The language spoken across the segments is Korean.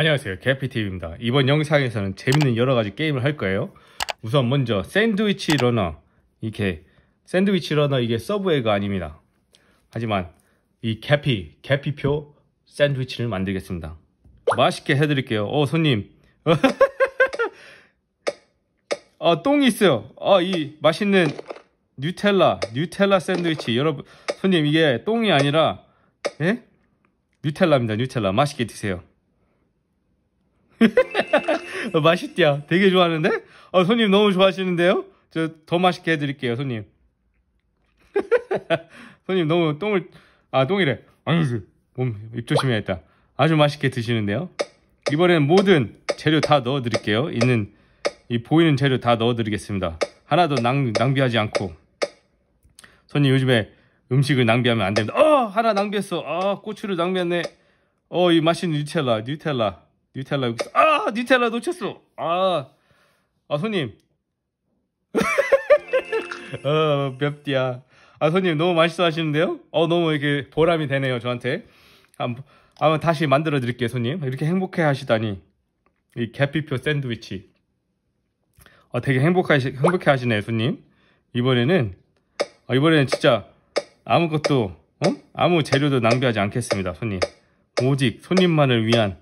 안녕하세요 개피TV입니다 이번 영상에서는 재밌는 여러가지 게임을 할 거예요 우선 먼저 샌드위치 러너 이렇게 샌드위치 러너 이게 서브웨이가 아닙니다 하지만 이 개피 개피표 샌드위치를 만들겠습니다 맛있게 해드릴게요 어 손님 어 똥이 있어요 어이 맛있는 뉴텔라 뉴텔라 샌드위치 여러분 손님 이게 똥이 아니라 예? 뉴텔라입니다 뉴텔라 맛있게 드세요 어, 맛있대요. 되게 좋아하는데? 어, 손님 너무 좋아하시는데요? 저 더 맛있게 해드릴게요, 손님. 손님 너무 똥을, 아, 똥이래. 아니 몸, 입 조심해야겠다. 아주 맛있게 드시는데요? 이번에는 모든 재료 다 넣어드릴게요. 있는, 이 보이는 재료 다 넣어드리겠습니다. 하나도 낭, 낭비하지 않고. 손님 요즘에 음식을 낭비하면 안 됩니다. 어! 하나 낭비했어. 아, 고추를 낭비했네. 어, 이 맛있는 뉴텔라, 뉴텔라. 뉴텔라 여기 있어. 아 뉴텔라 놓쳤어. 아, 아 손님. 어 맵디야. 아 손님 너무 맛있어 하시는데요. 어 너무 이렇게 보람이 되네요 저한테. 한번 아, 다시 만들어 드릴게요 손님. 이렇게 행복해 하시다니 이 계피표 샌드위치. 어 되게 행복하 행복해 하시네요 손님. 이번에는 어, 이번에는 진짜 아무것도 어? 아무 재료도 낭비하지 않겠습니다 손님. 오직 손님만을 위한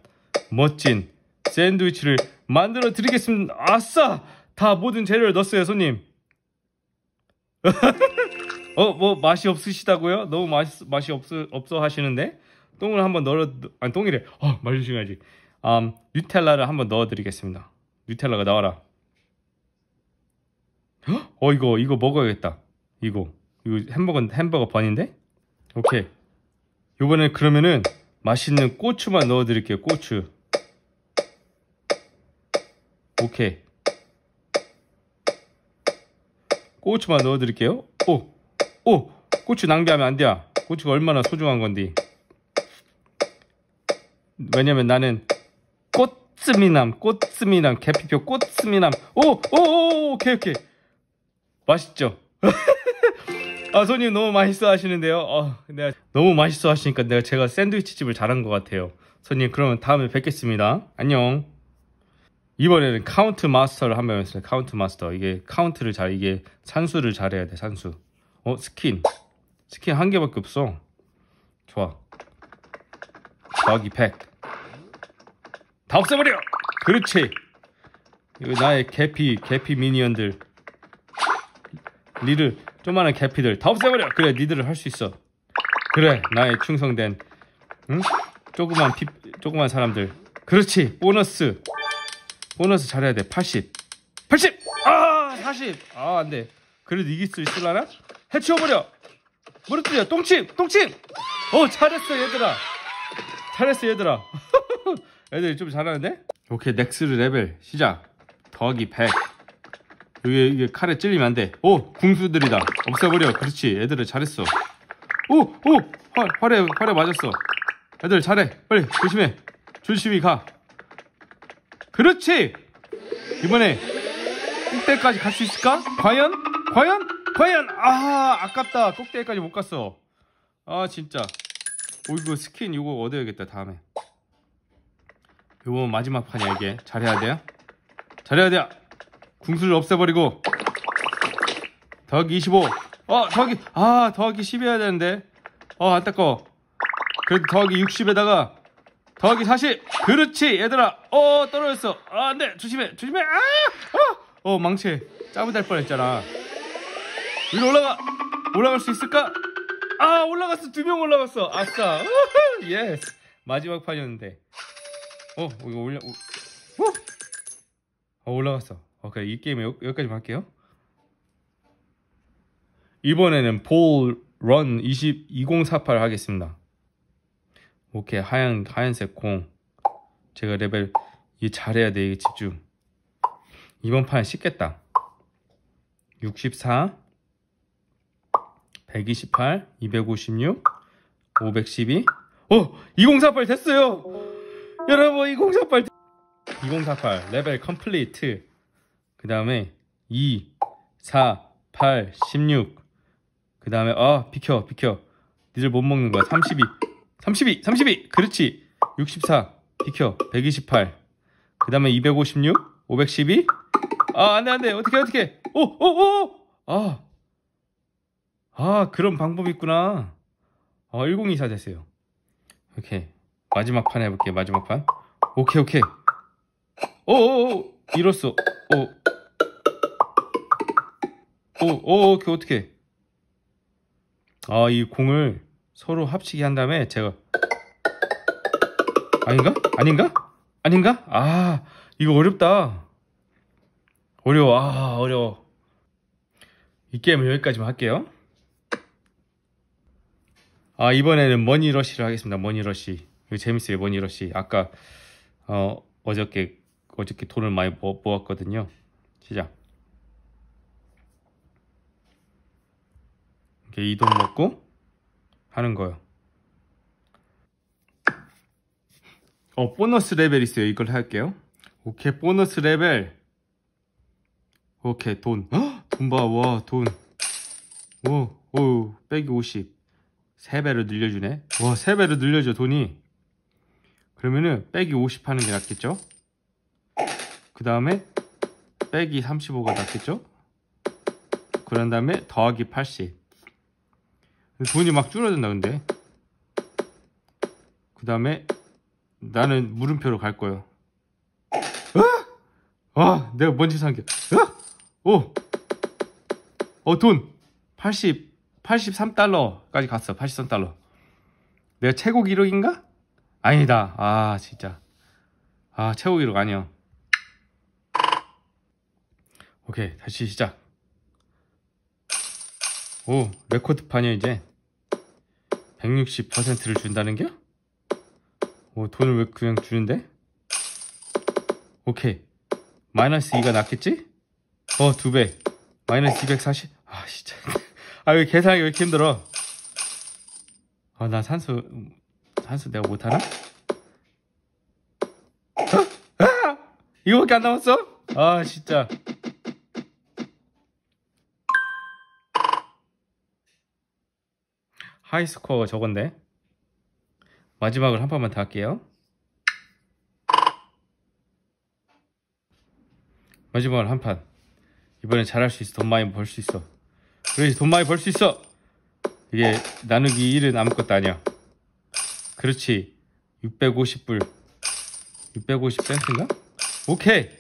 멋진 샌드위치를 만들어 드리겠습니다. 아싸! 다 모든 재료를 넣었어요, 손님. 어, 뭐 맛이 없으시다고요? 너무 맛 맛이 없어 없어 하시는데 똥을 한번 넣어 아니 똥이래. 어, 말 조심해야지. 음, 뉴텔라를 한번 넣어드리겠습니다. 뉴텔라가 나와라. 어 이거 이거 먹어야겠다. 이거 이거 햄버거 햄버거 번인데? 오케이. 요번에 그러면은 맛있는 고추만 넣어드릴게요. 고추. 오케이 고추만 넣어 드릴게요 오! 오! 고추 낭비하면 안 돼요 고추가 얼마나 소중한 건데 왜냐면 나는 꽃스미남 꽃스미남 계피표 꽃스미남 오오오 오케이 오케이 맛있죠? 아 손님 너무 맛있어 하시는데요 어, 내가 네. 너무 맛있어 하시니까 내가 제가 샌드위치 집을 잘한 것 같아요 손님 그러면 다음에 뵙겠습니다 안녕 이번에는 카운트 마스터를 한명 했어요. 카운트 마스터. 이게 카운트를 잘 이게 산수를 잘 해야 돼. 산수. 어 스킨. 스킨 한 개밖에 없어. 좋아. 더기 팩. 0 0다 없애버려. 그렇지. 이거 나의 개피 개피 미니언들. 니들 조만한 개피들 다 없애버려. 그래 니들을 할 수 있어. 그래 나의 충성된 응? 조그만 피, 조그만 사람들. 그렇지 보너스 보너스 잘해야 돼. 80. 80! 아, 40. 아, 안 돼. 그래도 이길 수 있을라나? 해치워버려. 무릎뜨려. 똥침! 똥침! 어, 잘했어, 얘들아. 잘했어, 얘들아. 애들이 좀 잘하는데? 오케이, 넥스 레벨. 시작. 더하기 100. 이게, 이게 칼에 찔리면 안 돼. 오, 궁수들이다. 없애버려. 그렇지. 애들을 잘했어. 오, 오! 활, 활에, 활에 맞았어. 애들 잘해. 빨리, 조심해. 조심히 가. 그렇지! 이번에 꼭대까지갈 수 있을까? 과연? 과연? 과연? 아, 아깝다. 꼭대기까지 못 갔어. 아, 진짜. 오, 이거 스킨 이거 얻어야겠다, 다음에. 이거 마지막 판이야, 이게. 잘해야 돼요? 잘해야 돼요! 궁수를 없애버리고. 더하기 25. 어, 더하기, 아, 더하기 10 해야 되는데. 어, 안타까워. 그래도 더하기 60에다가 더하기 40. 그렇지, 얘들아. 어, 떨어졌어. 아, 안 네, 돼. 조심해. 조심해. 아! 어, 어 망치. 짜부달 뻔 했잖아. 위로 올라가. 올라갈 수 있을까? 아, 올라갔어. 두 명 올라갔어. 아싸. 예스. 마지막 판이었는데. 어, 이거 올려. 오. 어, 올라갔어. 어, 그래. 이 게임 여, 여기까지만 할게요. 이번에는 볼 런2 2048 하겠습니다. 오케이 하얀 하얀색 공 제가 레벨 이 잘해야 돼 이게 집중 이번 판 쉽겠다 64 128 256 512 오! 2048 됐어요! 여러분 2048 2048 레벨 컴플리트 그 다음에 2 4 8 16 그 다음에 아 비켜 비켜 니들 못 먹는 거야 32 32, 32. 그렇지. 64. 비켜. 128. 그 다음에 256. 512. 아, 안 돼, 안 돼. 어떻게, 어떻게. 오, 오, 오! 아. 아, 그런 방법이 있구나. 아, 1024 됐어요. 이렇게. 마지막 판 해볼게요, 마지막 판. 오케이, 오케이. 오오오! 이뤘어. 오. 오, 오, 오케이, 어떻게. 아, 이 공을 서로 합치기 한 다음에 제가 아닌가? 아닌가? 아닌가? 아 이거 어렵다 어려워 아 어려워 이 게임은 여기까지만 할게요 아 이번에는 머니러쉬를 하겠습니다 머니러쉬 이거 재밌어요 머니러쉬 아까 어, 어저께 어저께 돈을 많이 모, 모았거든요 시작 이게이 돈 먹고 하는 거예요 어 보너스 레벨 있어요 이걸 할게요 오케이 보너스 레벨 오케이 돈돈봐와돈오오 빼기 50 3배로 늘려주네 와 3배로 늘려줘 돈이 그러면은 빼기 50 하는 게 낫겠죠 그 다음에 빼기 35가 낫겠죠 그런 다음에 더하기 80 돈이 막 줄어든다 근데 그 다음에 나는 물음표로 갈 거예요 어? 아 내가 뭔 짓을 한게 어? 오어돈 80 83달러까지 갔어 83달러 내가 최고 기록인가? 아니다 아 진짜 아 최고 기록 아니야 오케이 다시 시작 오 레코드판이야 이제 160%를 준다는 게? 오, 돈을 왜 그냥 주는데? 오케이. 마이너스 2가 낫겠지? 어, 두 배. 마이너스 240. 아, 진짜. 아, 왜 계산하기 왜 이렇게 힘들어? 아, 나산소산소 내가 못하나? 어? 아! 이거밖에 안 남았어? 아, 진짜. 하이스코어 저건데 마지막을 한 판만 더 할게요 마지막을 한판 이번엔 잘 할 수 있어 돈 많이 벌 수 있어 그렇지 돈 많이 벌 수 있어 이게 나누기 1은 아무것도 아니야 그렇지 650불 650센트인가? 오케이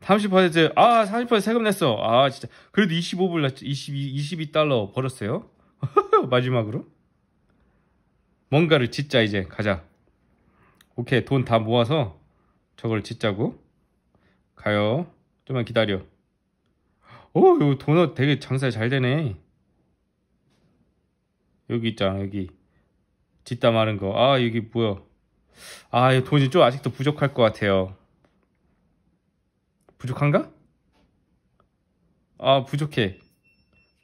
30%아 30% 세금 냈어 아 진짜 그래도 25불 났지 22, 22달러 벌었어요 마지막으로 뭔가를 짓자 이제 가자 오케이 돈 다 모아서 저걸 짓자고 가요 좀만 기다려 오 어, 이거 도넛 되게 장사 잘 되네 여기 있잖아 여기 짓다 마는 거아 여기 뭐야 아 돈이 좀 아직도 부족할 것 같아요 부족한가? 아 부족해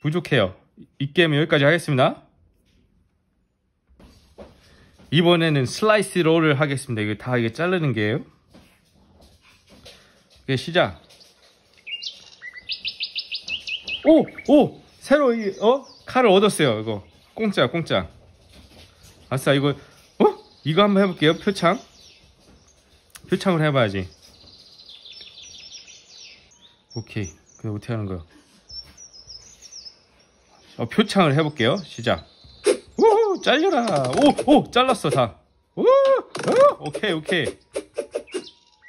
부족해요 이 게임 은 여기까지 하겠습니다 이번에는 슬라이스 롤을 하겠습니다. 이거 다 이게 자르는 게예요. 이게 시작. 오! 오! 새로 이 어? 칼을 얻었어요. 이거. 공짜, 공짜. 아싸, 이거 어? 이거 한번 해 볼게요. 표창. 표창을 해 봐야지. 오케이. 그데 어떻게 하는 거야? 어, 표창을 해 볼게요. 시작. 잘려라 오! 오! 잘랐어 다 오! 오! 오케이 오케이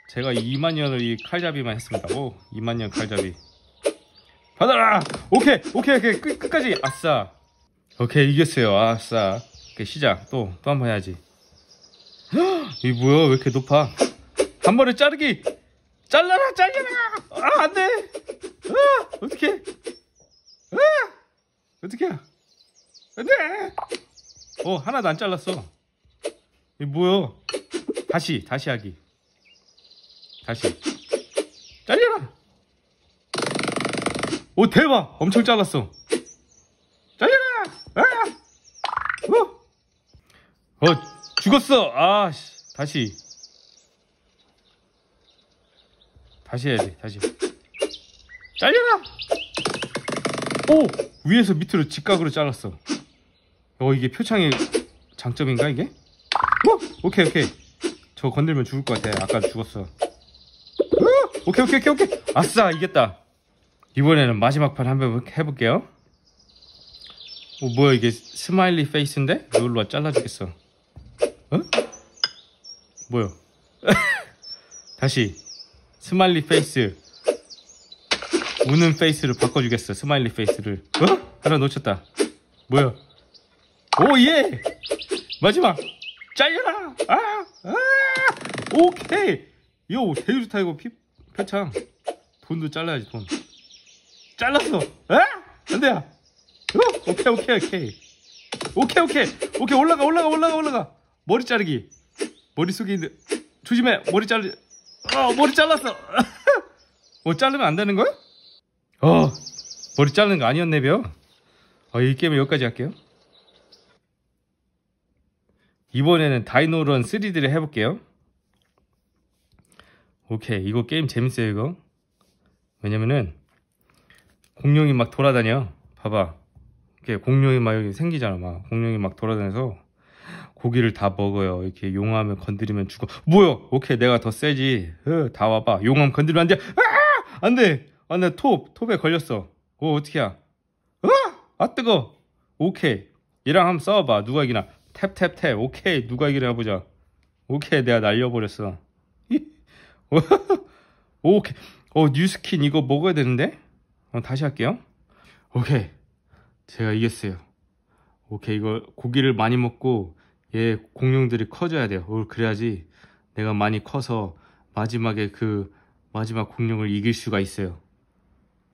제가 2만년을 이 칼잡이만 했습니다 오 2만년 칼잡이 받아라 오케이 오케이 오케이 끝, 끝까지 아싸 오케이 이겼어요 아싸 오케이, 시작 또 또 한번 해야지 이 뭐야 왜 이렇게 높아 한 번에 자르기 잘라라 잘려라 아 안돼 아어떻게아어떻게 안돼 어 하나도 안 잘랐어 이 뭐야 다시 다시 하기 다시 잘려라 오 대박 엄청 잘랐어 잘려라 아! 어! 어 죽었어 아씨 다시 다시 해야 돼 다시 잘려라 오 위에서 밑으로 직각으로 잘랐어 어 이게 표창의 장점인가 이게? 어? 오케이 오케이 저 건들면 죽을 것 같아 아까 죽었어 어? 오케이 오케이 오케이 오케이 아싸 이겼다 이번에는 마지막 판 한번 해볼게요 어, 뭐야 이게 스마일리 페이스인데? 이걸로 와 잘라주겠어 어? 뭐야 다시 스마일리 페이스 우는 페이스를 바꿔주겠어 스마일리 페이스를 어? 하나 놓쳤다 뭐야 오예 마지막 잘려라 아, 아 오케이 요 대유주 타이거 피, 표창 돈도 잘라야지 돈 잘랐어 아 안돼야 어? 오케이 오케이 오케이 오케이 오케이 오케이 올라가 올라가 올라가 올라가 머리 자르기 머릿속에 있는 조심해 머리 자르 어 머리 잘랐어 어 자르면 안 되는 거야? 어 머리 자르는 거 아니었네 벼 어, 이 게임은 여기까지 할게요 이번에는 다이노런 3D를 해볼게요 오케이 이거 게임 재밌어요 이거 왜냐면은 공룡이 막 돌아다녀 봐봐 이렇게 공룡이 막 여기 생기잖아 막 공룡이 막 돌아다녀서 고기를 다 먹어요 이렇게 용암을 건드리면 죽어 뭐야 오케이 내가 더 세지 으, 다 와봐 용암 건드리면 안돼 아! 안돼 안돼 아, 톱 톱에 걸렸어 오 어, 어떡해야 으아! 아 뜨거 오케이 얘랑 한번 싸워봐 누가 이기나 탭탭탭 오케이 누가 이기나 보자 오케이 내가 날려버렸어 오케이 어 뉴스킨 이거 먹어야 되는데 어, 다시 할게요 오케이 제가 이겼어요 오케이 이거 고기를 많이 먹고 얘 공룡들이 커져야 돼요 어, 그래야지 내가 많이 커서 마지막에 그 마지막 공룡을 이길 수가 있어요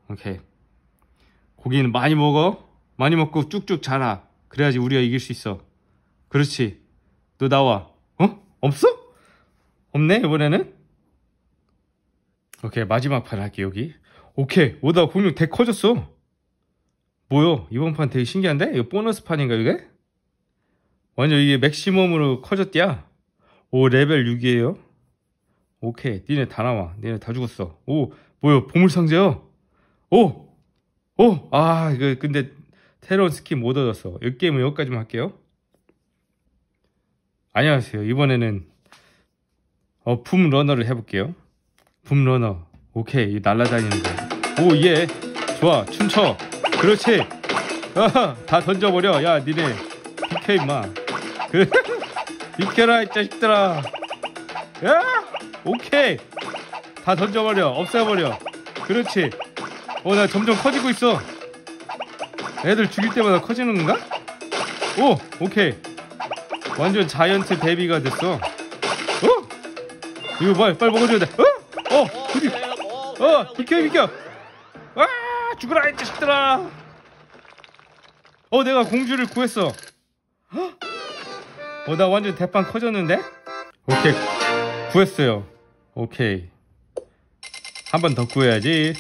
오케이 고기는 많이 먹어 많이 먹고 쭉쭉 자라 그래야지 우리가 이길 수 있어 그렇지. 또 나와. 어? 없어? 없네, 이번에는? 오케이, 마지막 판 할게, 여기. 오케이. 오다, 공룡 덱 커졌어. 뭐요? 이번 판 되게 신기한데? 이거 보너스 판인가, 이게? 완전 이게 맥시멈으로 커졌디야? 오, 레벨 6이에요. 오케이. 니네 다 나와. 니네 다 죽었어. 오, 뭐요? 보물상자요? 오! 오! 아, 이거 근데 테러 스킨 못 얻었어. 이 게임은 여기까지만 할게요. 안녕하세요. 이번에는 어, 붐 러너를 해볼게요. 붐 러너. 오케이, 날라다니는 거. 오, 예. 좋아, 춤춰. 그렇지. 아, 다 던져버려. 야, 니네. 비켜, 임마. 그, 비켜라, 이 자식들아. 야, 오케이. 다 던져버려. 없애버려. 그렇지. 어, 나 점점 커지고 있어. 애들 죽일 때마다 커지는 건가? 오, 오케이. 완전 자이언트 베비가 됐어. 어? 이거 봐, 뭐, 리 빨리 먹어줘야 돼. 어? 어? 어디? 어? 비켜 비켜. 아 죽으라 이 자식들아. 어 내가 공주를 구했어. 어나 완전 대빵 커졌는데? 오케이 구했어요. 오케이 한 번 더 구해야지.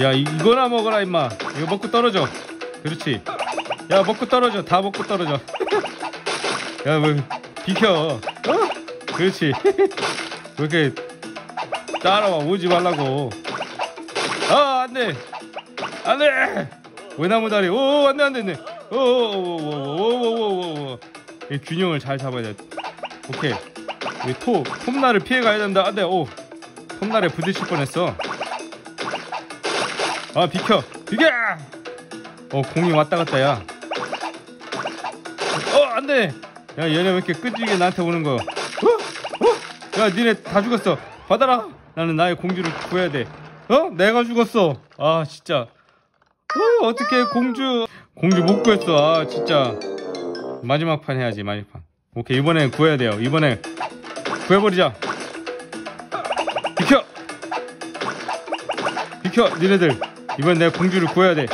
야 이거나 먹어라 임마. 이거 먹고 떨어져. 그렇지. 야 먹고 떨어져 다 먹고 떨어져 야뭐 비켜 어? 그렇지 왜 이렇게 따라와 오지 말라고 아 안돼 안돼 외나무 다리 오 안돼 안돼 안돼 오 오 오 오 오 오 오오 균형을 잘 잡아야 돼 오케이 우리 토 톱날을 피해 가야 된다 안돼 오 톱날에 부딪힐 뻔했어 아 비켜 비켜 어 공이 왔다 갔다 야 안돼 야 얘네 왜 이렇게 끈질기게 나한테 오는 거야 어? 어? 야 니네 다 죽었어 받아라 나는 나의 공주를 구해야 돼 어? 내가 죽었어 아 진짜 어, 어떻게 공주 공주 못 구했어 아 진짜 마지막 판 해야지 마지막 판 오케이 이번엔 구해야 돼요 이번엔 구해버리자 비켜 비켜 니네들 이번엔 내가 공주를 구해야 돼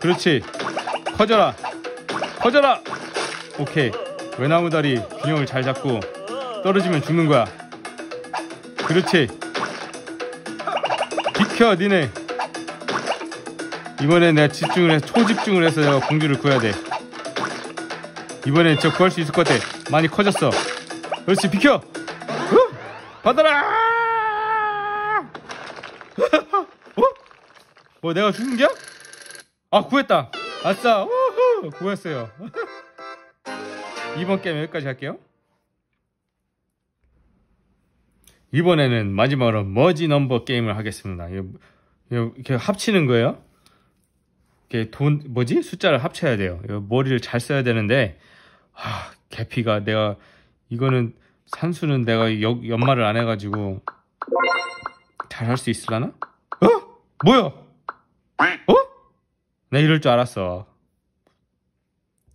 그렇지 커져라 커져라 오케이 외나무 다리 균형을 잘 잡고 떨어지면 죽는 거야 그렇지 비켜 니네 이번에 내가 집중을 해서 초집중을 해서 내가 공주를 구해야 돼 이번엔 저 구할 수 있을 것 같아 많이 커졌어 그렇지 비켜 받아라 어? 뭐 내가 죽은 게야? 아 구했다 아싸 우후 구했어요 이번 게임 여기까지 할게요. 이번에는 마지막으로 머지 넘버 게임을 하겠습니다. 이렇게 합치는 거예요. 이렇게 돈 뭐지 숫자를 합쳐야 돼요. 머리를 잘 써야 되는데 아, 개피가 내가 이거는 산수는 내가 역, 연말을 안 해가지고 잘 할 수있을라나 어? 뭐야? 어? 내 이럴 줄 알았어.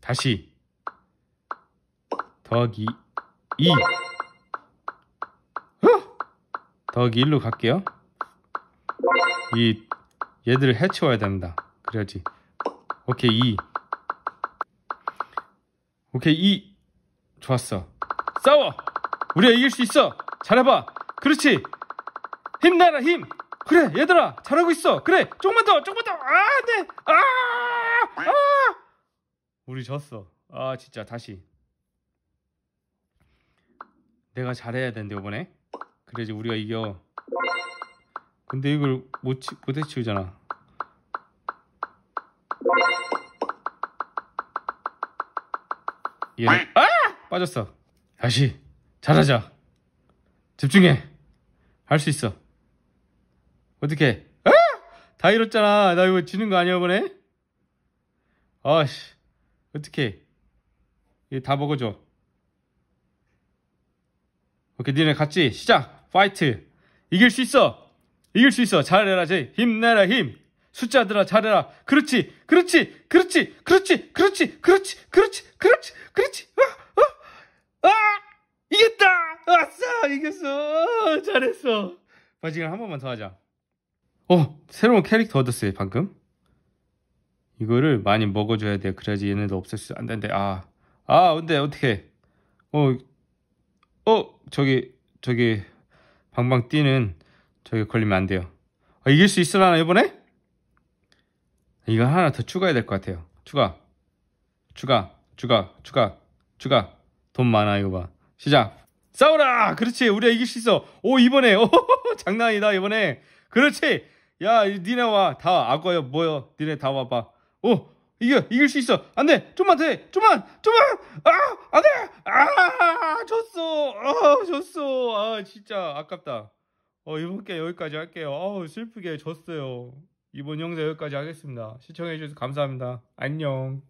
다시. 더하기 2 더하기 1로 갈게요 이 얘들을 해치워야 된다 그래야지 오케이 2 오케이 2 좋았어 싸워 우리가 이길 수 있어 잘해봐 그렇지 힘내라 힘 그래 얘들아 잘하고 있어 그래 조금만 더 조금만 더 아 네아 네! 아, 아! 우리 졌어 아 진짜 다시 내가 잘해야 된대 이번에 그래야지 우리가 이겨 근데 이걸 못, 치, 못 해치우잖아 얘는 예. 아! 빠졌어 다시 잘하자 집중해 할 수 있어 어떻게 아! 다 잃었잖아 나 이거 지는 거 아니야 이번에 아씨 어떻게 얘다 먹어줘 오케이 니네 같이 시작 파이트 이길 수 있어 이길 수 있어 잘해라 제 힘내라 힘 숫자들아 잘해라 그렇지 그렇지 그렇지 그렇지 그렇지 그렇지 그렇지 그렇지 그렇지 아, 아, 아 이겼다 아싸 이겼어 잘했어 마지막 한 번만 더 하자 어 새로운 캐릭터 얻었어요 방금 이거를 많이 먹어줘야 돼 그래야지 얘네도 없앨 수 안된대 아아 근데 어떻게 어어 저기 저기 방방 뛰는 저기 걸리면 안 돼요 아, 이길 수 있으려나 이번에? 이거 하나 더 추가해야 될 것 같아요 추가 추가 추가 추가 추가 돈 많아 이거 봐 시작 싸우라 그렇지 우리가 이길 수 있어 오 이번에 오 장난 아니다 이번에 그렇지 야 니네 와다아어야 뭐야 니네 다 와봐 오 이겨 이길 수 있어 안돼 좀만 돼 좀만 좀만 아 안돼 아 졌어 아 졌어 아 진짜 아깝다 어 이번 게 여기까지 할게요 아우 슬프게 졌어요 이번 영상 여기까지 하겠습니다 시청해주셔서 감사합니다 안녕